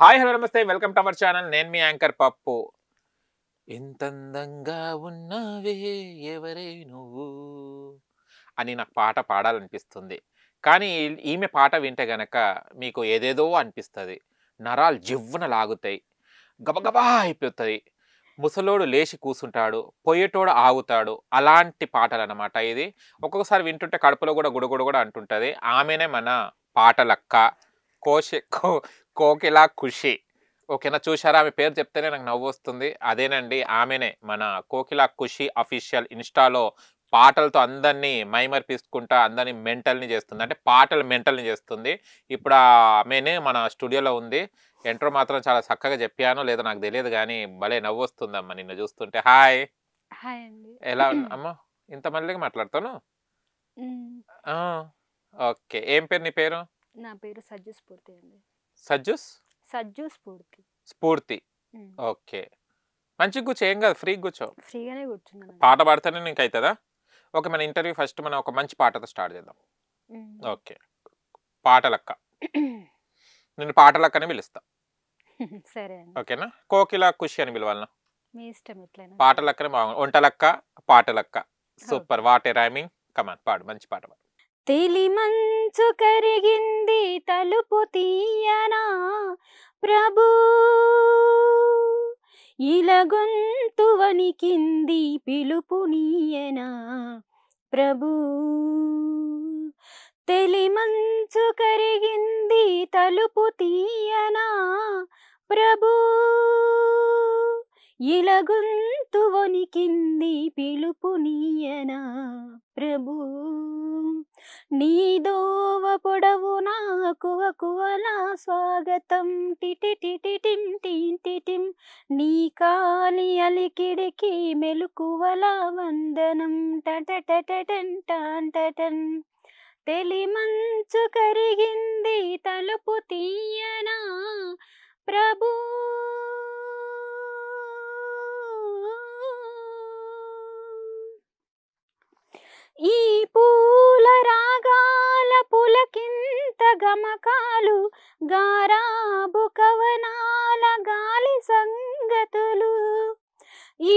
Hi hello నమస్తే welcome to our channel నేను మీ యాంకర్ పప్పు ఎంత అందంగా ఉన్నావే ఎవరే నువ్వు అని నాకు పాట పాడాలనిపిస్తుంది కానీ ఈమె పాట వింటే గనక మీకు ఏదేదో అనిపిస్తుంది నరాలు జివ్వున లాగుతాయి గబగబా అయిపోతుంది ముసలోడు లేచి కూసుంటాడు పోయేటోడు ఆగుతాడు అలాంటి పాటలు అనమాట ఇది ఒక్కొక్కసారి వింటుంటే కడుపులో కూడా గుడగుడు కూడా అంటుంటుంది ఆమెనే మన పాటలక్క కోశ కోకిల ఖుషి ఓకేనా చూసారా ఆమె పేరు చెప్తేనే నాకు నవ్వు వస్తుంది అదేనండి ఆమెనే మన కోకిల ఖుషి అఫీషియల్ ఇన్స్టాలో పాటలతో అందరినీ మైమర్పిస్తుంటా అందరినీ మెంటల్ని చేస్తుంది అంటే పాటలు మెంటల్ని చేస్తుంది ఇప్పుడు ఆమెనే మన స్టూడియోలో ఉంది ఎంట్రో మాత్రం చాలా చక్కగా చెప్పాను లేదా నాకు తెలియదు కానీ భలే నవ్వు వస్తుందమ్మా నిన్ను చూస్తుంటే హాయ్ ఎలా అమ్మ ఇంత మళ్ళీ మాట్లాడతాను ఓకే ఏం పేరు నీ పేరు నా పేరు సజ్జస్ఫూర్తి అండి సజ్జూస్ సజ్జు స్ఫూర్తి స్ఫూర్తి ఓకే మంచి కూర్చో ఏం కాదు ఫ్రీ కూర్చో ఫ్రీగానే కూర్చున్నాను పాట పాడితేనే నీకు అవుతుందా ఓకే మన ఇంటర్వ్యూ ఫస్ట్ మనం ఒక మంచి పాటతో స్టార్ట్ చేద్దాం ఓకే పాటలక్క నేను పాటలక్కనే పిలుస్తా సరే ఓకేనా కోకిల ఖుషి అని పిలవాలనా మీ ఇష్టం ఎట్లయినా పాటలక్కనే బాగుంది Vantalakka Patalakka super what a rhyming come పాడు మంచి పాట పాడు తెలిమంచు కరిగింది తలుపు తీయనా ప్రభు ఇలగొంతు వణికింది పిలుపు నీయనా ప్రభు తెలిమంచు కరిగింది తలుపు తీయనా ప్రభు కింది పిలుపు నీయనా ప్రభు నీ దోవ పొడవు నాకు కువలా స్వాగతం టిటిటిటిటిం టీటిం నీ కాలి అలికిడికి మెలుకువలా వందనం టటటటటన్ టాంటటన్ తెలిమంచు కరిగింది తలుపు తీయనా ప్రభూ ఈ పూల రాగాల పులకింత గమకాలు గారాబు కవనాల గాలి సంగతులు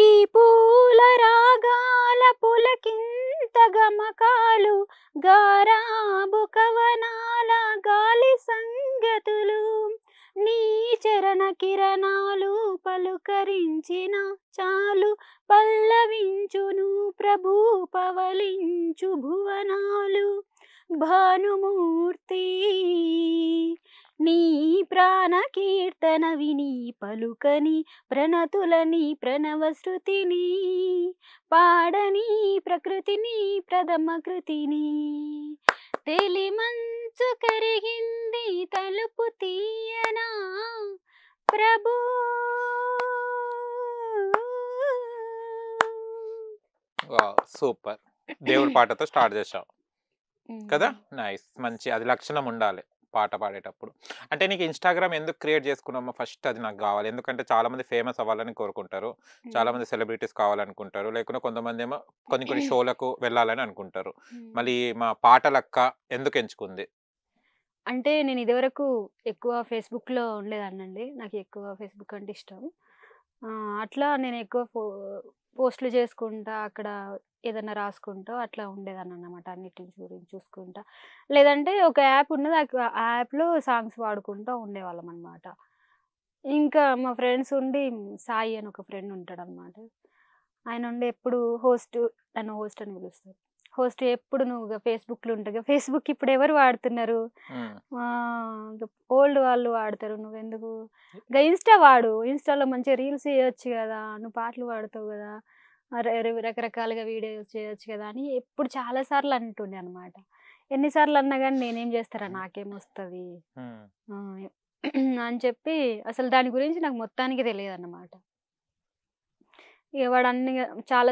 ఈ పూల రాగాల పులకింత గమకాలు గారాబు కవనాల గాలి సంగతులు నీ చరణ కిరణాలు పలుకరించిన చాలు పల్లవించును ప్రభు పవలించు భువనాలు భానుమూర్తి నీ ప్రాణ కీర్తన విని పలుకని ప్రణతులని ప్రణవశ్రుతిని పాడని ప్రకృతిని ప్రథమ కృతిని తెలి మంచు కరిగింది తలుపు తీయనా ప్రభు సూపర్ దేవుడి పాటతో స్టార్ట్ చేసావు కదా నైస్ మంచి అది లక్షణం ఉండాలి పాట పాడేటప్పుడు అంటే నీకు ఇన్స్టాగ్రామ్ ఎందుకు క్రియేట్ చేసుకున్నామో ఫస్ట్ అది నాకు కావాలి ఎందుకంటే చాలామంది ఫేమస్ అవ్వాలని కోరుకుంటారు చాలామంది సెలబ్రిటీస్ కావాలనుకుంటారు లేకుండా కొంతమంది ఏమో కొన్ని కొన్ని షోలకు వెళ్ళాలని అనుకుంటారు మళ్ళీ మా పాటలక్క ఎందుకు ఎంచుకుంది అంటే నేను ఇదివరకు ఎక్కువ ఫేస్బుక్లో ఉండేదాన్నండి నాకు ఎక్కువ ఫేస్బుక్ అంటే ఇష్టం అట్లా నేను ఎక్కువ పోస్టులు చేసుకుంటా అక్కడ ఏదైనా రాసుకుంటూ అట్లా ఉండేదాన్ని అనమాట అన్నిటి గురించి చూసుకుంటా లేదంటే ఒక యాప్ ఉన్నది ఆ యాప్లో సాంగ్స్ పాడుకుంటూ ఉండేవాళ్ళం అనమాట ఇంకా మా ఫ్రెండ్స్ ఉండి సాయి అని ఒక ఫ్రెండ్ ఉంటాడు అనమాట ఆయన ఉండి ఎప్పుడు హోస్ట్ నన్ను హోస్ట్ అని పిలుస్తారు పోస్ట్ ఎప్పుడు నువ్వు లో ఉంటాగా ఫేస్బుక్ ఇప్పుడు ఎవరు వాడుతున్నారు ఓల్డ్ వాళ్ళు వాడతారు నువ్వెందుకు ఇంకా ఇన్స్టా వాడు ఇన్స్టాలో మంచి రీల్స్ చేయొచ్చు కదా నువ్వు పాటలు వాడుతావు కదా రకరకాలుగా వీడియోస్ చేయొచ్చు కదా అని ఎప్పుడు చాలా సార్లు అంటుండే అనమాట ఎన్నిసార్లు అన్నా కానీ నేనేం చేస్తారా నాకేమొస్తుంది అని చెప్పి అసలు దాని గురించి నాకు మొత్తానికి తెలియదు అన్నమాట ఇక వాడు అన్ని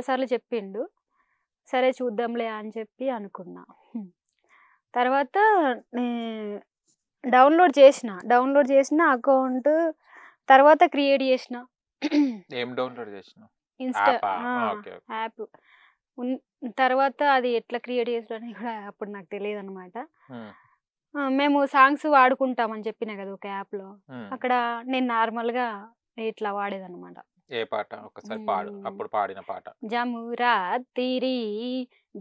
సార్లు చెప్పిండు సరే చూద్దాంలే అని చెప్పి అనుకున్నా తర్వాత డౌన్లోడ్ చేసిన డౌన్లోడ్ చేసిన అకౌంట్ తర్వాత క్రియేట్ చేసిన ఏం డౌన్లోడ్ చేసిన ఇన్స్టా యాప్ తర్వాత అది ఎట్లా క్రియేట్ చేసాడని కూడా అప్పుడు నాకు తెలియదు అనమాట మేము సాంగ్స్ వాడుకుంటామని చెప్పిన కదా ఒక యాప్లో అక్కడ నేను నార్మల్గా ఇట్లా వాడేదన్నమాట ఏ పాట ఒకసారి పాడు అప్పుడు పాడిన పాట జమురాతిరి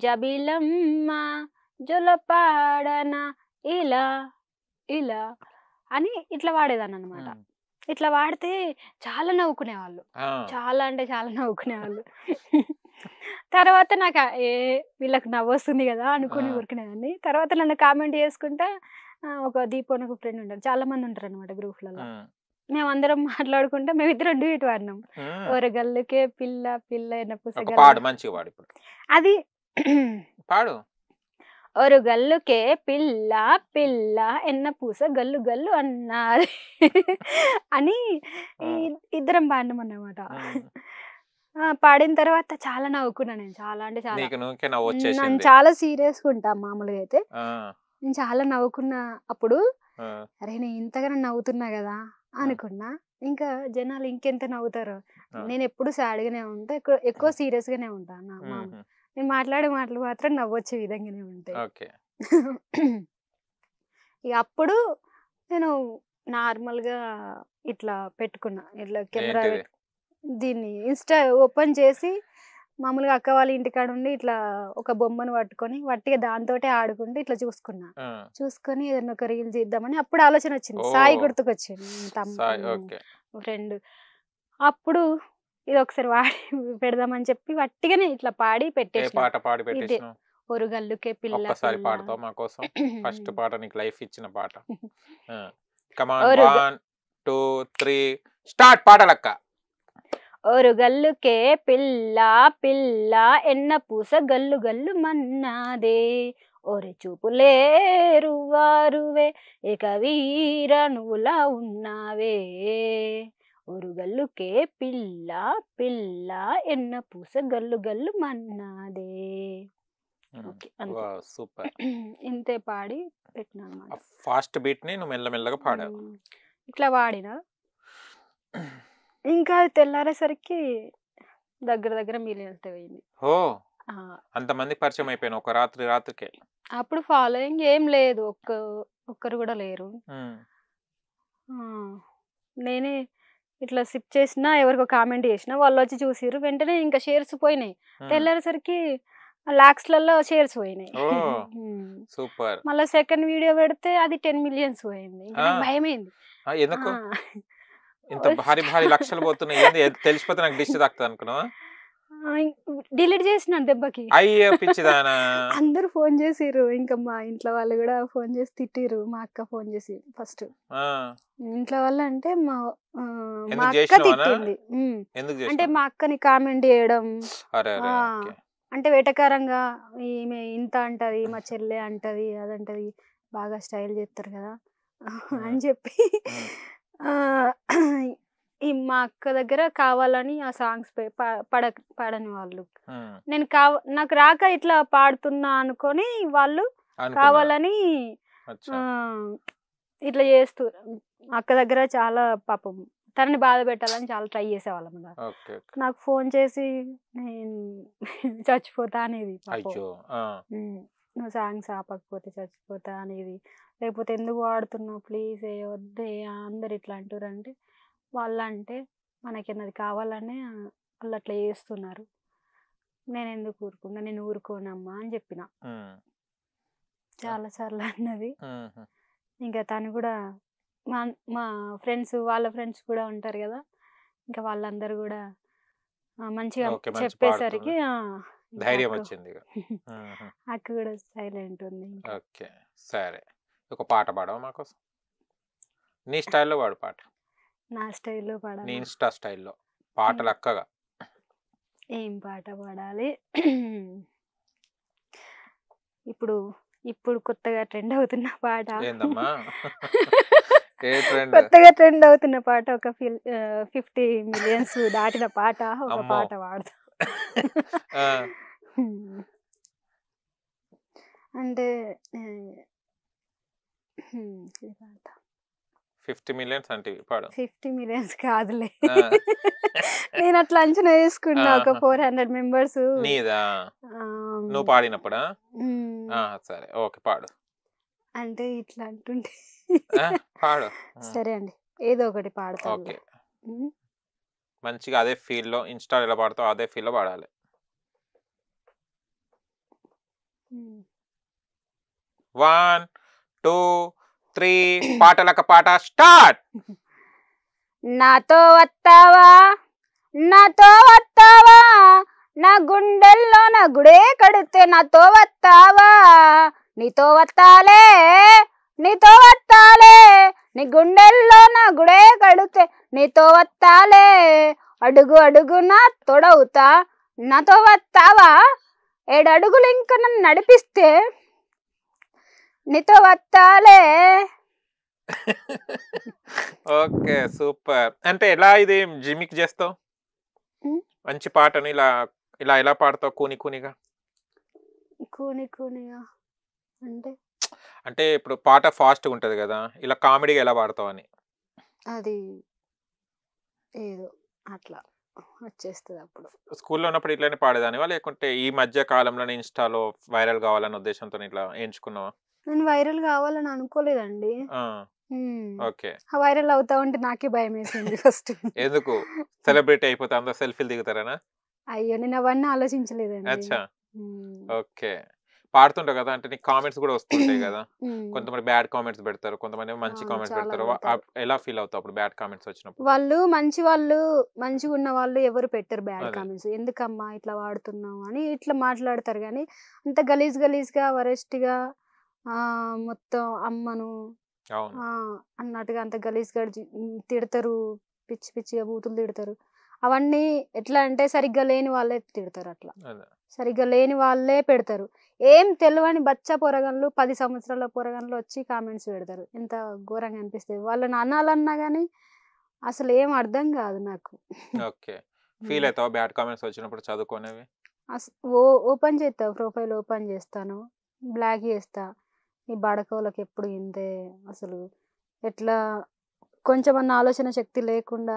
జబిలమ్మ జొలపాడన ఇలా ఇలా అని ఇట్లా వాడేదాన్ని అనమాట ఇట్లా వాడితే చాలా నవ్వుకునేవాళ్ళు చాలా అంటే చాలా నవ్వుకునేవాళ్ళు తర్వాత నాకు ఏ వీళ్ళకి నవ్వు వస్తుంది కదా అనుకుని ఊరుకునేదాన్ని తర్వాత నన్ను కామెంట్ చేసుకుంటా ఒక దీపోనకు ఫ్రెండ్ ఉంటారు చాలా మంది ఉంటారు అనమాట గ్రూప్లలో మేమందరం మాట్లాడుకుంటే మేము మేమిద్దరం డ్యూట్ వాడినాం ఒరగల్లుకే పిల్ల పిల్ల ఎన్నపూస మంచిగా పాడు ఇప్పుడు అది పాడు ఒరు గల్లుకే పిల్ల పిల్ల ఎన్న పూస గల్లు గల్లు అన్నారు అని ఇద్దరం పాడినాం అన్నమాట పాడిన తర్వాత చాలా నవ్వుకున్నా నేను చాలా అంటే చాలా నేను చాలా సీరియస్ ఉంటా మామూలుగా అయితే నేను చాలా నవ్వుకున్నా అప్పుడు అరే నేను ఇంతగానో నవ్వుతున్నా కదా అనుకున్నా ఇంకా జనాలు ఇంకెంత నవ్వుతారు నేను ఎప్పుడు గానే ఉంటా ఎక్కువ సీరియస్ గానే ఉంటాను నేను మాట్లాడే మాటలు మాత్రం నవ్వొచ్చే విధంగానే ఉంటాయి ఇక అప్పుడు నేను నార్మల్ గా ఇట్లా పెట్టుకున్నా ఇట్లా కెమెరా దీన్ని ఇన్స్టా ఓపెన్ చేసి మామూలుగా అక్క వాళ్ళ ఇంటికాడ ఉండి ఇట్లా ఒక బొమ్మను పట్టుకొని వట్టిగా దాంతో ఆడుకుంటూ ఇట్లా చూసుకున్నా చూసుకొని ఏదైనా ఒక రీల్ చేద్దామని అప్పుడు ఆలోచన వచ్చింది సాయి గుర్తుకొచ్చింది తమ్ముడు ఫ్రెండ్ అప్పుడు ఇది ఒకసారి వాడి పెడదామని చెప్పి వట్టిగానే ఇట్లా పాడి పెట్టేసి ఒరుగల్లుకే పిల్ల ఒక్కసారి పాడతావు మా కోసం ఫస్ట్ పాట నీకు లైఫ్ ఇచ్చిన పాట కమాన్ 1 2 3 స్టార్ట్ పాటలక్క ఒరు గల్లుకే పిల్ల పిల్ల ఎన్న పూస గల్లు గల్లు మన్నాదే ఒరి చూపులే రువారువే ఇక వీర నువ్వులా ఉన్నావే ఒరు గల్లుకే పిల్ల పిల్ల ఎన్న పూస గల్లు గల్లు మన్నాదే సూపర్ ఇంతే పాడి పెట్టినా ఫాస్ట్ బీట్ ని నువ్వు మెల్లమెల్లగా పాడావు ఇట్లా పాడినా ఇంకా తెల్లారేసరికి దగ్గర దగ్గర మిలియన్స్ ఓ అంతమంది పరిచయం అయిపోయిన ఒక రాత్రి రాత్రికే అప్పుడు ఫాలోయింగ్ ఏం లేదు ఒక్క ఒక్కరు కూడా లేరు నేనే ఇట్లా సిప్ చేసినా ఎవరికో కామెంట్ చేసినా వాళ్ళు వచ్చి చూసారు వెంటనే ఇంకా షేర్స్ పోయినాయి తెల్లారేసరికి లాక్స్ లలో షేర్స్ పోయినాయి సూపర్ మళ్ళీ సెకండ్ వీడియో పెడితే అది టెన్ మిలియన్స్ పోయింది ఇంకా భయమైంది ఎందుకు ఇంత భారీ భారీ లక్షలు పోతున్నాయి ఏంది తెలిసిపోతే నాకు డిస్ట్ తాకుతుంది అనుకున్నావా డిలీట్ చేసిన దెబ్బకి అయ్యో పిచ్చిదానా అందరూ ఫోన్ చేసిరు ఇంకా మా ఇంట్లో వాళ్ళు కూడా ఫోన్ చేసి తిట్టిరు మా అక్క ఫోన్ చేసి ఫస్ట్ ఇంట్లో వాళ్ళు అంటే మా మా అక్క తిట్టింది అంటే మా అక్కని కామెంట్ చేయడం అంటే వేటకారంగా ఈమె ఇంత అంటది మా చెల్లె అంటది అదంటది బాగా స్టైల్ చెప్తారు కదా అని చెప్పి ఈ మా అక్క దగ్గర కావాలని ఆ సాంగ్స్ పడ పాడని వాళ్ళు నేను కావ నాకు రాక ఇట్లా పాడుతున్నా అనుకొని వాళ్ళు కావాలని ఇట్లా చేస్తూ అక్క దగ్గర చాలా పాపం తనని బాధ పెట్టాలని చాలా ట్రై చేసేవాళ్ళం నాకు ఫోన్ చేసి నేను చచ్చిపోతా అనేది నువ్వు సాంగ్స్ ఆపకపోతే చచ్చిపోతా అనేది లేకపోతే ఎందుకు వాడుతున్నావు ప్లీజ్ ఏ వద్దు అందరు ఇట్లా అంటే మనకి అది కావాలనే వాళ్ళు అట్లా చేస్తున్నారు నేను ఎందుకు ఊరుకున్నా నేను ఊరుకోనమ్మా అని చెప్పిన చాలా సార్లు అన్నది ఇంకా తను కూడా మా మా ఫ్రెండ్స్ వాళ్ళ ఫ్రెండ్స్ కూడా ఉంటారు కదా ఇంకా వాళ్ళందరూ కూడా మంచిగా చెప్పేసరికి ధైర్యం వచ్చింది అక్కడ కూడా సైలెంట్ ఉంది ఓకే సరే ఒక పాట పాడవా మాకోసం నీ స్టైల్లో పాడు పాట నా స్టైల్లో పాడాలి నీ ఇన్స్టా స్టైల్లో పాటలు అక్కగా ఏం పాట పాడాలి ఇప్పుడు ఇప్పుడు కొత్తగా ట్రెండ్ అవుతున్న పాట కొత్తగా ట్రెండ్ అవుతున్న పాట ఒక ఫిఫ్టీ మిలియన్స్ దాటిన పాట ఒక పాట పాడతా అండ్ ఫిఫ్టీ మిలియన్స్ అంటే పాడు ఫిఫ్టీ మిలియన్స్ కాదులే నేను అట్లా అంచనా వేసుకున్నా ఒక ఫోర్ హండ్రెడ్ మెంబర్స్ నీదా నువ్వు పాడినప్పుడా సరే ఓకే పాడు అంటే ఇట్లా అంటుంటే పాడు సరే అండి ఏదో ఒకటి పాడతా ఓకే మంచిగా అదే ఫీల్డ్లో ఇన్స్టాల్ ఎలా పాడతావు అదే ఫీల్డ్లో పాడాలి వన్ టూ త్రీ పాటలకు పాట స్టార్ట్ నాతో వస్తావా నాతో వస్తావా నా గుండెల్లో నా గుడే కడితే నాతో వస్తావా నీతో వస్తాలే నీతో వస్తాలే నీ గుండెల్లో నా గుడే కడుతే నీతో వత్తాలే అడుగు అడుగున తొడవుతా నాతో వత్తావా ఏడడుగులు ఇంక నన్ను నడిపిస్తే నీతో వత్తాలే ఓకే సూపర్ అంటే ఎలా ఇది జిమిక్ చేస్తావు మంచి పాటను ఇలా ఇలా ఎలా పాడతావు కూని కూనిగా కూని కూనిగా అంటే అంటే ఇప్పుడు పాట ఫాస్ట్ ఉంటది కదా ఇలా కామెడీగా ఎలా పాడతావు అని అది ఏదో అట్లా అప్పుడు స్కూల్లో ఉన్నప్పుడు ఇట్లానే పాడేదానివా? లేకుంటే ఈ మధ్య కాలంలోనే ఇన్‌స్టాలో వైరల్ కావాలనే ఉద్దేశంతో ఇట్లా ఎంచుకున్నావా? నేను వైరల్ కావాలని అనుకోలేదండి. ఆ! ఓకే. వైరల్ అవుతా ఉంటే నాకే వేసింది ఫస్ట్. ఎందుకు? సెలబ్రిటీ అయిపోతే అందరూ సెల్ఫీ‌లు దిగుతారనా? అయ్యో! నేను అవన్నీ ఆలోచించలేదండి. అచ్చా! ఓకే. పాడుతుంటావు కదా అంటే నీకు కామెంట్స్ కూడా వస్తుంటాయి కదా కొంతమంది బ్యాడ్ కామెంట్స్ పెడతారు కొంతమంది మంచి కామెంట్స్ పెడతారు ఎలా ఫీల్ అవుతావు అప్పుడు బ్యాడ్ కామెంట్స్ వచ్చినప్పుడు వాళ్ళు మంచి వాళ్ళు మంచిగా ఉన్న వాళ్ళు ఎవరు పెట్టరు బ్యాడ్ కామెంట్స్ ఎందుకమ్మా ఇట్లా వాడుతున్నావు అని ఇట్లా మాట్లాడతారు కానీ అంత గలీజ్ గలీజ్ వరెస్ట్ వరెస్ట్గా మొత్తం అమ్మను అన్నట్టుగా అంత గలీజ్ గా తిడతారు పిచ్చి పిచ్చిగా బూతులు తిడతారు అవన్నీ ఎట్లా అంటే సరిగ్గా లేని వాళ్ళే తిడతారు అట్లా సరిగ్గా లేని వాళ్ళే పెడతారు ఏం తెలియని బచ్చ పొరగన్లు పది సంవత్సరాల పొరగన్లు వచ్చి కామెంట్స్ పెడతారు ఎంత ఘోరంగా అనిపిస్తుంది వాళ్ళని అనాలన్నా కానీ అసలు ఏం అర్థం కాదు నాకు ఓకే ఫీల్ అవుతావు బ్యాడ్ కామెంట్స్ వచ్చినప్పుడు చదువుకునేవి ఓ ఓపెన్ చేస్తా ప్రొఫైల్ ఓపెన్ చేస్తాను బ్లాక్ చేస్తా ఈ బడకోలకు ఎప్పుడు ఇంతే అసలు ఎట్లా కొంచెమన్న ఆలోచన శక్తి లేకుండా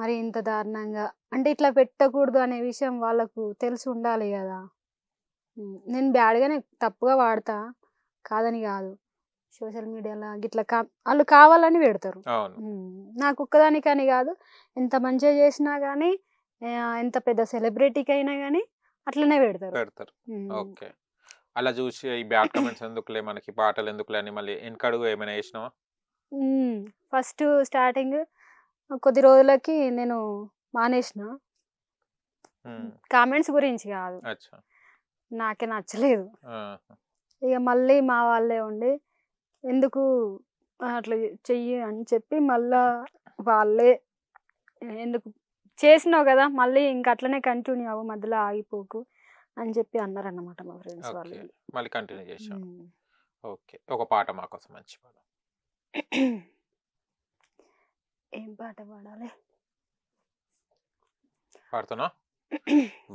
మరి ఇంత దారుణంగా అంటే ఇట్లా పెట్టకూడదు అనే విషయం వాళ్ళకు తెలిసి ఉండాలి కదా నేను బ్యాడ్గానే తప్పుగా వాడతా కాదని కాదు సోషల్ మీడియాలో గిట్లా కా వాళ్ళు కావాలని పెడతారు నాకు ఒక్కదాని కానీ కాదు ఎంత మంచిగా చేసినా కానీ ఎంత పెద్ద సెలబ్రిటీకి అయినా కానీ అట్లనే పెడతారు పెడతారు ఓకే అలా చూసి ఈ బ్యాడ్ కమెంట్స్ ఎందుకులే మనకి పాటలు ఎందుకులే అని మళ్ళీ వెనకడుగు ఏమైనా వేసినావా ఫస్ట్ స్టార్టింగ్ కొద్ది రోజులకి నేను మానేసిన కామెంట్స్ గురించి కాదు నాకే నచ్చలేదు ఇక మళ్ళీ మా వాళ్ళే ఉండి ఎందుకు అట్లా చెయ్యి అని చెప్పి మళ్ళా వాళ్ళే ఎందుకు చేసినావు కదా మళ్ళీ ఇంక అట్లనే కంటిన్యూ అవ్వు మధ్యలో ఆగిపోకు అని చెప్పి అన్నారు అన్నమాట మా ఫ్రెండ్స్ వాళ్ళు మళ్ళీ కంటిన్యూ చేసాం ఓకే ఒక పాట మా కోసం మంచి పాట ఏం పాట పాడాలి పాడుతున్నా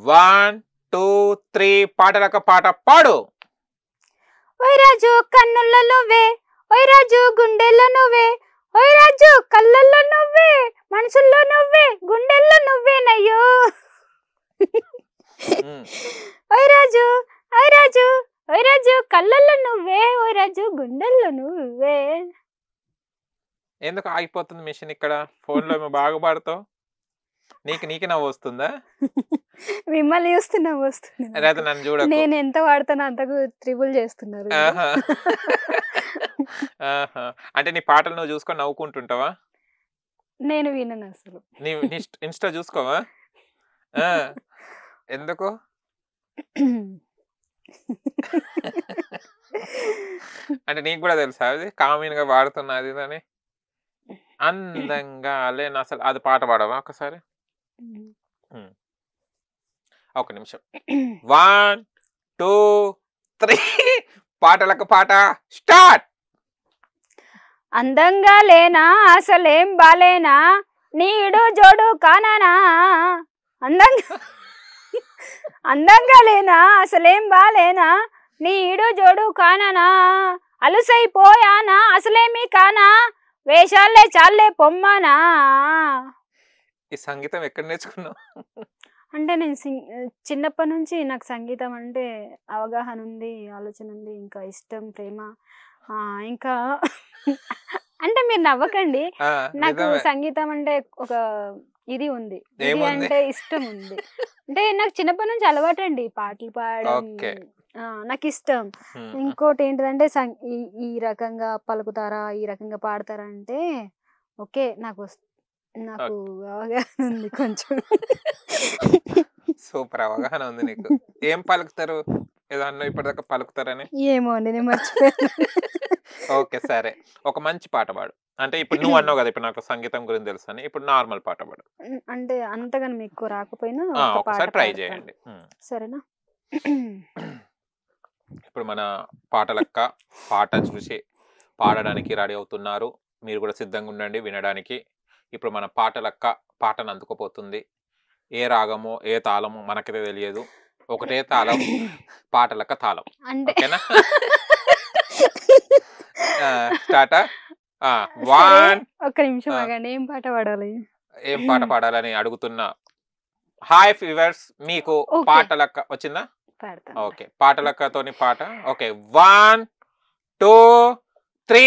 వన్ టూ త్రీ పాటలక పాట పాడు రాజు కన్నుల్లో నువ్వే రాజు గుండెల్లో నువ్వే రాజు కళ్ళల్లో నువ్వే మనసుల్లో నువ్వే గుండెల్లో నువ్వేనయ్యో రాజు ఓ రాజు రాజు కళ్ళల్లో నువ్వే ఓ రాజు గుండెల్లో నువ్వే ఎందుకు ఆగిపోతుంది మిషన్ ఇక్కడ ఫోన్లో మేము బాగా పాడతావు నీకు నీకు నవ్వు వస్తుందా మిమ్మల్ని చూస్తున్నా నవ్వు వస్తుంది నేను ఎంత వాడుతానో అంతకు త్రిబుల్ చేస్తున్నారు అంటే నీ పాటలు నువ్వు చూసుకొని నవ్వుకుంటుంటావా నేను వినను అసలు ఇన్స్టా చూసుకోవా ఎందుకు అంటే నీకు కూడా తెలుసా అది కామన్ గా అది అని అందంగా లేని అసలు అది పాట పాడవా ఒకసారి ఒక నిమిషం వన్ టూ త్రీ పాటలకు పాట స్టార్ట్ అందంగా లేనా అసలేం బాలేనా నీడు జోడు కాననా అందంగా అందంగా లేనా అసలేం బాలేనా నీడు జోడు కాననా అలుసైపోయానా అసలేమి కానా వేషాలే చాలే పొమ్మానా ఈ సంగీతం ఎక్కడ నేర్చుకున్నావు అంటే నేను సింగ్ చిన్నప్పటి నుంచి నాకు సంగీతం అంటే అవగాహన ఉంది ఆలోచన ఉంది ఇంకా ఇష్టం ప్రేమ ఇంకా అంటే మీరు నవ్వకండి నాకు సంగీతం అంటే ఒక ఇది ఉంది ఇది అంటే ఇష్టం ఉంది అంటే నాకు చిన్నప్పటి నుంచి అలవాటు అండి పాటలు పాడడం నాకు ఇష్టం ఇంకోటి ఏంటంటే ఈ రకంగా పలుకుతారా ఈ రకంగా పాడతారా అంటే ఓకే నాకు వస్తుంది నాకు అవగాహన కొంచెం సూపర్ అవగాహన ఉంది నీకు ఏం పలుకుతారు ఏదన్నా ఇప్పటిదాకా పలుకుతారని ఏమో అండి ఓకే సరే ఒక మంచి పాట పాడు అంటే ఇప్పుడు నువ్వు అన్నావు కదా ఇప్పుడు నాకు సంగీతం గురించి తెలుసు అని ఇప్పుడు నార్మల్ పాట పాడు అంటే అంతగా మీకు రాకపోయినా ఒకసారి ట్రై చేయండి సరేనా ఇప్పుడు మన పాటలక్క పాట చూసి పాడడానికి రెడీ అవుతున్నారు మీరు కూడా సిద్ధంగా ఉండండి వినడానికి ఇప్పుడు మన పాటలక్క పాటను అందుకోపోతుంది ఏ రాగమో ఏ తాళమో మనకైతే తెలియదు ఒకటే తాళం పాటలక్క తాళం ఓకేనా టాటా వన్ నిమిషం ఆగండి ఏం పాట పాడాలి ఏం పాట పాడాలని అడుగుతున్నా హాయ్ ఫీవర్స్ మీకు పాటలక్క వచ్చిందా ఓకే పాటలక్కతోని పాట okay one two three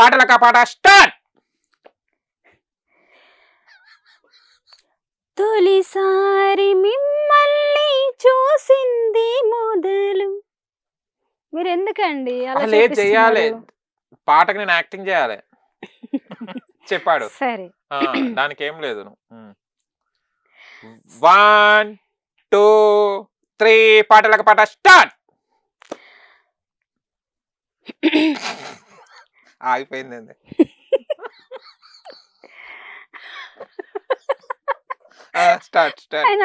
Patalakka పాట స్టార్ట్ తొలిసారి మిమ్మల్ని చూసింది మొదలు మీరు ఎందుకండి చేయాలి పాటకు నేను యాక్టింగ్ చేయాలి చెప్పాడు సరే దానికి ఏం లేదు వన్ టూ త్రీ పాటల పాట స్టార్ట్ అండి స్టార్ట్ స్టార్ట్ ఆయన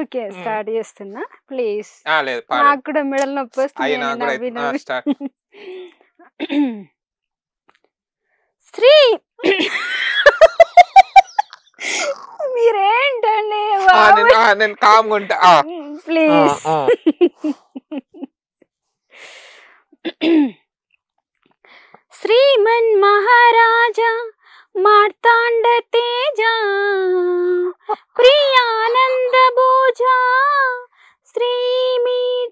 ఓకే స్టార్ట్ చేస్తున్నా ప్లీజ్ నాకు కూడా మెడల్ నొప్పి వస్తుంది శ్రీ మీరేంటండి నేను కామ్గా ప్లీజ్ శ్రీమన్ మహారాజా మార్తాండ తేజ ప్రియానంద భోజ శ్రీ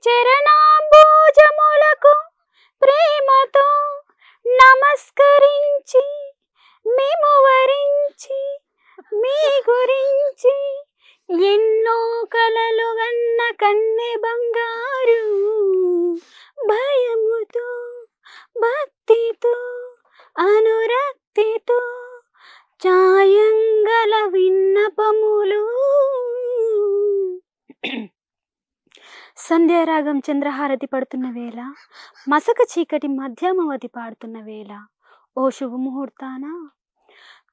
చరణాంబోజములకు ప్రేమతో నమస్కరించి మేము వరించి మీ గురించి ఎన్నో కలలు గన్న కన్నె బంగారు భయముతో భక్తితో అనురక్తితో చాయంగల విన్నపములు సంధ్యారాగం చంద్రహారతి పడుతున్న వేళ మసక చీకటి మధ్యమవతి పాడుతున్న వేళ ఓ శుభముహూర్తాన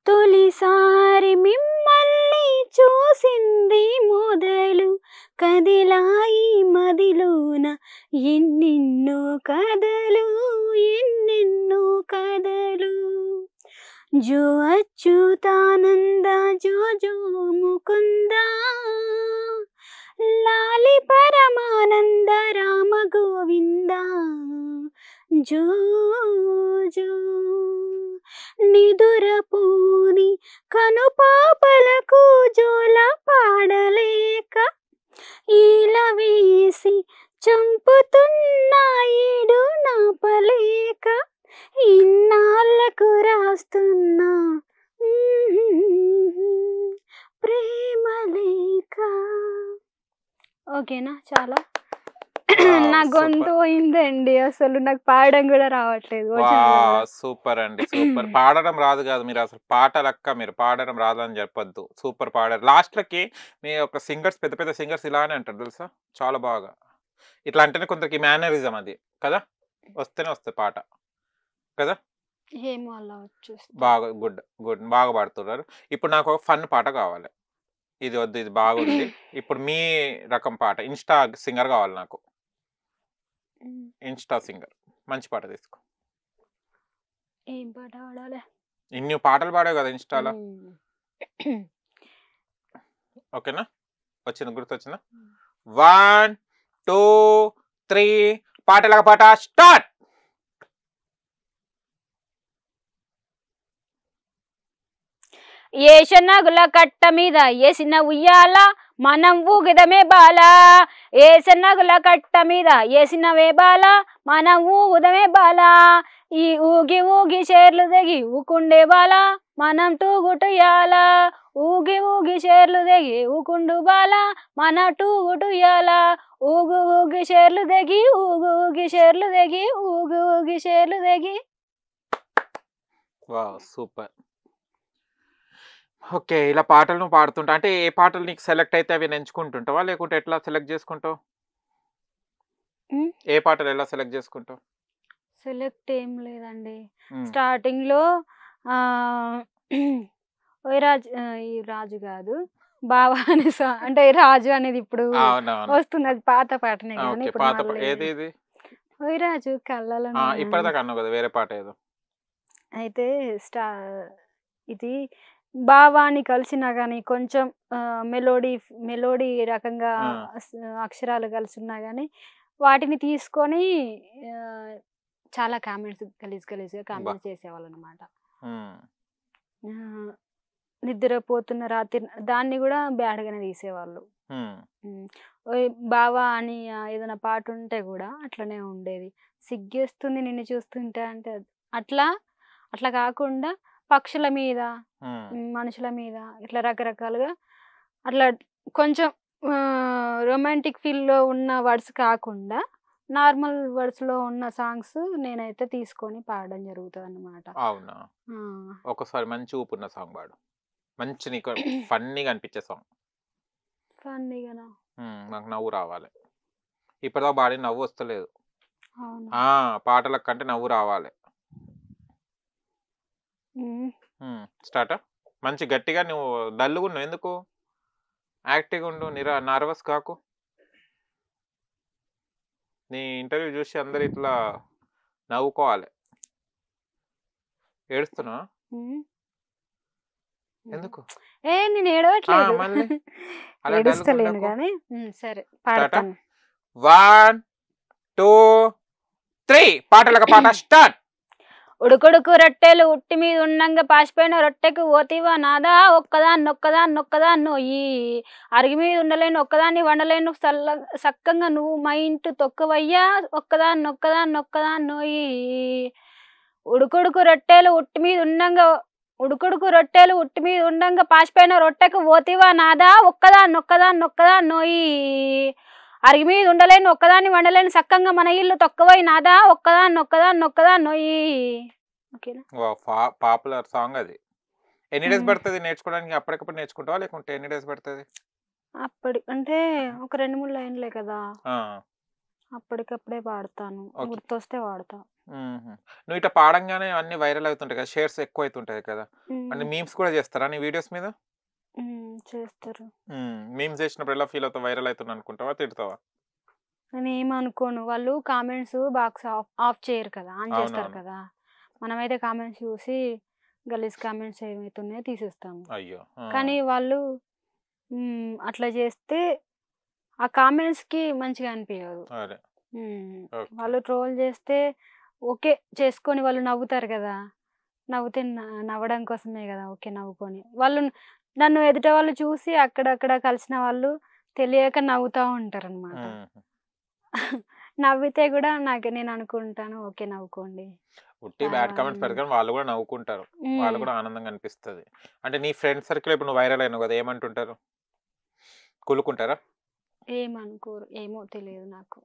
తొలిసారి మిమ్మల్ని చూసింది మొదలు కదిలాయి మదిలోన ఎన్నెన్నో కథలు ఎన్నెన్నో కథలు జో अच्युतानंदा జో जो मुकुंदा लाली परमानंद राम गोविंदा जो जो నిదురపోని కనుపాపలకు జోల పాడలేక ఈల వేసి చంపుతున్నాయిడు నాపలేక ఇన్నాళ్ళకు రాస్తున్నా ప్రేమ లేక ఓకేనా చాలా నా గొంతు పోయిందండి అసలు నాకు పాడడం కూడా రావట్లేదు సూపర్ అండి సూపర్ పాడడం రాదు కాదు మీరు అసలు పాట లెక్క మీరు పాడడం రాదు అని చెప్పొద్దు సూపర్ పాడారు లాస్ట్లకి మీ యొక్క సింగర్స్ పెద్ద పెద్ద సింగర్స్ ఇలానే అంటారు తెలుసా చాలా బాగా ఇట్లా అంటేనే కొంతకి మేనరిజం అది కదా వస్తేనే వస్తాయి పాట కదా బాగా గుడ్ గుడ్ బాగా పాడుతున్నారు ఇప్పుడు నాకు ఒక ఫన్ పాట కావాలి ఇది వద్దు ఇది బాగుంది ఇప్పుడు మీ రకం పాట ఇన్స్టా సింగర్ కావాలి నాకు ఇన్స్టా సింగర్ మంచి పాట తీసుకో ఏం పాట పాడాలి ఇన్ని పాటలు పాడావు కదా ఇన్స్టాలో ఓకేనా వచ్చిన గుర్తొచ్చిన వన్ టూ త్రీ పాటల పాట స్టార్ట్ ఏ శనగుల కట్ట మీద ఏసిన ఉయ్యాల మనం ఊగుదమే బాల ఏ శనగుల కట్ట మీద ఏసినవే బాల మనం ఊగుదమే బాల ఈ ఊగి ఊగి చేర్లు దిగి ఊకుండే బాల మనం తూగుటుయాల ఊగి ఊగి చేర్లు దిగి ఊకుండు బాల మన టూగుటుయాల ఊగు ఊగి చేర్లు దిగి ఊగు ఊగి చేర్లు దిగి ఊగు ఊగి చేర్లు దిగి సూపర్ ఓకే. ఇలా పాటలు పాడుతుంటా అంటే ఏ పాటలు నీకు సెలెక్ట్ అయితే అవి ఎంచుకుంటుంటావా? లేకుంటే ఎట్లా సెలెక్ట్ చేసుకుంటావు ఏ పాటలు ఎలా సెలెక్ట్ చేసుకుంటావు సెలెక్ట్ ఏం లేదండి. స్టార్టింగ్ స్టార్టింగ్‌లో రాజు' ఈ 'రాజు' కాదు 'బావా' అనే సాంగ్ అంటే 'రాజు' అనేది ఇప్పుడు వస్తుంది. అది పాత పాటనే పాత ఏది ఇది? 'ఓయ్ రాజు ఆ! ఇప్పటిదాకా అన్నావు వేరే పాట ఏదో. అయితే స్టా ఇది బావాని కలిసినా కానీ కొంచెం మెలోడీ మెలోడీ రకంగా అక్షరాలు కలిసి ఉన్నా కానీ వాటిని తీసుకొని చాలా కామెంట్స్ గలీజ్ గలీజ్గా కామెంట్స్ చేసేవాళ్ళు అనమాట నిద్రపోతున్న రాత్రి దాన్ని కూడా బ్యాడ్గానే తీసేవాళ్ళు బావా అని ఏదైనా పాట ఉంటే కూడా అట్లనే ఉండేది సిగ్గేస్తుంది నిన్ను చూస్తుంటే అంటే అట్లా అట్లా కాకుండా పక్షుల మీద మనుషుల మీద ఇట్లా రకరకాలుగా అట్లా కొంచెం రొమాంటిక్ ఫీల్లో ఉన్న వర్డ్స్ కాకుండా నార్మల్ వర్డ్స్ లో ఉన్న సాంగ్స్ నేనైతే తీసుకొని పాడడం జరుగుతుంది అనమాట అవునా ఒకసారి మంచి ఊపు ఉన్న సాంగ్ పాడు మంచి నీకు ఫన్నీగా అనిపించే సాంగ్ ఫన్నీగా నాకు నవ్వు రావాలి ఇప్పటిదాకా పాడి నవ్వు వస్తలేదు పాటల కంటే నవ్వు రావాలి స్టార్టా మంచి గట్టిగా నువ్వు డల్గా ఉన్నావు ఎందుకు యాక్టివ్గా ఉండు నిరా నర్వస్ కాకు నీ ఇంటర్వ్యూ చూసి అందరు ఇట్లా నవ్వుకోవాలి ఏడుస్తున్నా ఎందుకు ఏ నేను ఏడవట్లేదు ఏడుస్తలేను కానీ సరే పాడతాను వన్ టూ త్రీ పాటలకు పాట స్టార్ట్ ఉడుకుడుకు రొట్టెలు ఉట్టి మీద ఉండంగా పాసిపోయిన రొట్టెకు ఓతివా నాదా ఒక్కదాన్ని ఒక్కదాన్ని ఒక్కదాన్ని నోయి అరిగి మీద ఉండలేను ఒక్కదాన్ని వండలేను సల్ల చక్కగా నువ్వు మా ఇంటి తొక్కువయ్యా ఒక్కదాన్ని ఒక్కదాన్ని ఒక్కదాన్ని ఉడుకుడుకు రొట్టెలు ఉట్టి మీద ఉండంగా ఉడుకుడుకు రొట్టెలు ఉట్టి మీద ఉండంగా పాసిపోయిన రొట్టెకు ఓతివా నాదా ఒక్కదాన్ని ఒక్కదాన్ని ఒక్కదాన్ని అరిగి మీద ఉండలేను ఒక్కదాన్ని వండలేని సక్కంగా మన ఇల్లు తొక్కవై నాదా ఒక్కదాన్ని ఒక్కదాన్ని ఒక్కదాన్ని నొయ్యి పాపులర్ సాంగ్ అది ఎన్ని డేస్ పడుతుంది నేర్చుకోవడానికి అప్పటికప్పుడు నేర్చుకుంటావా లేకుంటే ఎన్ని డేస్ పడుతుంది అప్పటి అంటే ఒక రెండు మూడు లైన్లే కదా అప్పటికప్పుడే పాడతాను గుర్తొస్తే వాడతా నువ్వు ఇట్లా పాడంగానే అన్ని వైరల్ అవుతుంటాయి కదా షేర్స్ ఎక్కువ అవుతుంటాయి కదా అంటే మీమ్స్ కూడా చేస్తారా నీ వీడియోస్ మీద చేస్తారు మేము చేసినప్పుడు ఎలా ఫీల్ అవుతావు వైరల్ అవుతున్నా అనుకుంటావా తిడతావా నేను ఏం అనుకోను వాళ్ళు కామెంట్స్ బాక్స్ ఆఫ్ ఆఫ్ చేయరు కదా ఆన్ చేస్తారు అవునవును కదా మనమైతే కామెంట్స్ చూసి గలీజ్ కామెంట్స్ ఏమవుతున్నాయో తీసేస్తాము అయ్యో కానీ వాళ్ళు అట్లా చేస్తే ఆ comments కి మంచిగా అనిపించదు వాళ్ళు ట్రోల్ చేస్తే ఓకే చేసుకొని వాళ్ళు నవ్వుతారు కదా నవ్వుతే నవ్వడం కోసమే కదా ఓకే నవ్వుకొని వాళ్ళు నన్ను ఎదుట వాళ్ళు చూసి అక్కడక్కడ కలిసిన వాళ్ళు తెలియక నవ్వుతూ ఉంటారు అనమాట నవ్వితే కూడా నాకు నేను అనుకుంటాను ఓకే నవ్వుకోండి ఉట్టి బ్యాడ్ కామెంట్స్ పెడతారు వాళ్ళు కూడా నవ్వుకుంటారు వాళ్ళు కూడా ఆనందంగా అనిపిస్తుంది అంటే నీ ఫ్రెండ్ సర్కిల్ ఇప్పుడు నువ్వు వైరల్ అయినావు కదా ఏమంటుంటారు కొలుకుంటారా ఏమనుకోరు ఏమో తెలియదు నాకు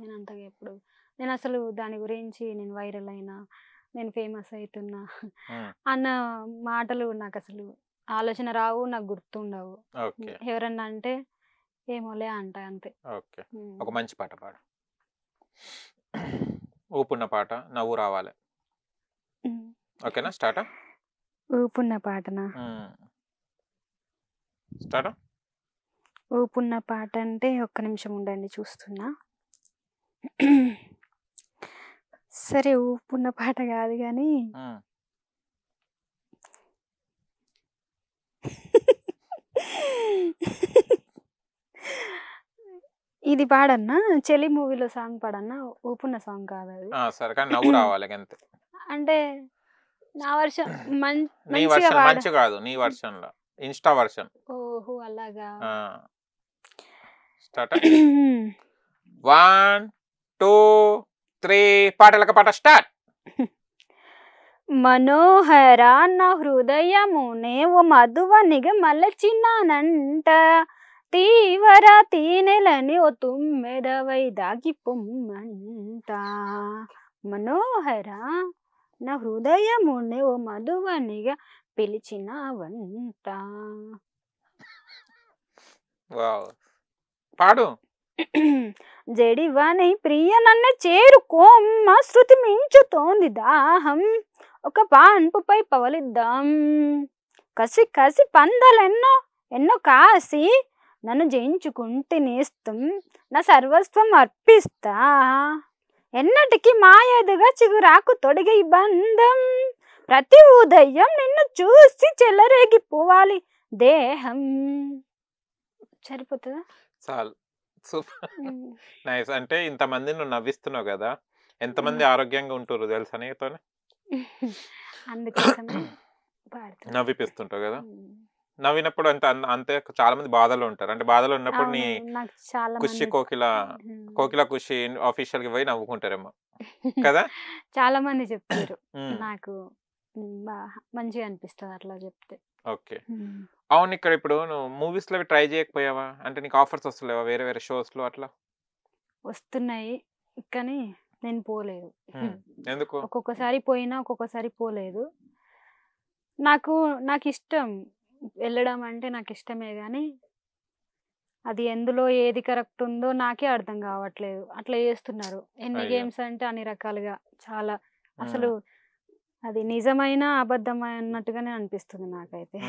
నేను అంతగా ఎప్పుడు నేను అసలు దాని గురించి నేను వైరల్ అయినా నేను ఫేమస్ అవుతున్నా అన్న మాటలు నాకు అసలు ఆలోచన రావు నాకు గుర్తుండవు ఎవరన్నా అంటే ఏమోలే అంట అంతే ఓకే ఒక మంచి పాట పాడు ఊపున్న పాట నవ్వు రావాలి ఓకేనా స్టార్ట్ ఊపున్న పాటనా స్టార్ట్ ఊపున్న పాట అంటే ఒక్క నిమిషం ఉండండి చూస్తున్నా సరే ఊపున్న పాట కాదు కానీ ఇది పాడన్నా చెలి మూవీలో సాంగ్ పాడన్నా ఊపున్న సాంగ్ కాదు అది సరే కానీ నవ్వు రావాలి అంటే నా వర్షం వర్షన్ పాడ మంచి కాదు నీ వర్షన్లో ఇన్స్టా వర్షన్ ఓహో అలాగా స్టార్ట్ వన్ టూ శ్రీ పాటలకు పాట స్టార్ట్ మనోహర నా హృదయము నేవు మధువనిగ మలచినానంట తీవర తీనెలని ఓ తుమ్మెదవై దాగి పొమ్మంట మనోహర నా హృదయమునే ఓ మధువనిగా పిలిచినావంట పాడు జడివనై ప్రియ నన్న చేరుకోమ్మ శృతి మించుతోంది దాహం ఒక పాన్పుపై పవలిద్దాం కసి కసి పందలెన్నో ఎన్నో కాసి నన్ను జయించుకుంటే నేస్తం నా సర్వస్వం అర్పిస్తా ఎన్నటికి మాయదుగా చిగురాకు తొడిగి బంధం ప్రతి ఉదయం నిన్ను చూసి చెలరేగిపోవాలి దేహం సరిపోతుందా చాలు సూపర్ నైస్ అంటే ఇంతమంది నువ్వు నవ్విస్తున్నావు కదా ఎంతమంది ఆరోగ్యంగా ఉంటారు తెలుసా నీతోనే నవ్విపిస్తుంటావు కదా నవ్వినప్పుడు అంటే అంతే చాలా మంది బాధలో ఉంటారు అంటే బాధలో ఉన్నప్పుడు నీ కుషి కోకిల కోకిల కుషి ఆఫీషియల్ కి పోయి నవ్వుకుంటారేమో కదా చాలా మంది చెప్తారు నాకు మంచిగా అనిపిస్తుంది అట్లా చెప్తే ఓకే అవును ఇక్కడ ఇప్పుడు నువ్వు మూవీస్లో ట్రై చేయకపోయావా అంటే నీకు ఆఫర్స్ వస్తలేవా వేరే వేరే షోస్లో అట్లా వస్తున్నాయి కానీ నేను పోలేదు ఎందుకు ఒక్కొక్కసారి పోయినా ఒక్కొక్కసారి పోలేదు నాకు నాకు ఇష్టం వెళ్ళడం అంటే నాకు ఇష్టమే కానీ అది ఎందులో ఏది కరెక్ట్ ఉందో నాకే అర్థం కావట్లేదు అట్లా చేస్తున్నారు ఎన్ని గేమ్స్ అంటే అన్ని రకాలుగా చాలా అసలు అది నిజమైన అబద్ధమైనట్టుగానే అనిపిస్తుంది నాకైతే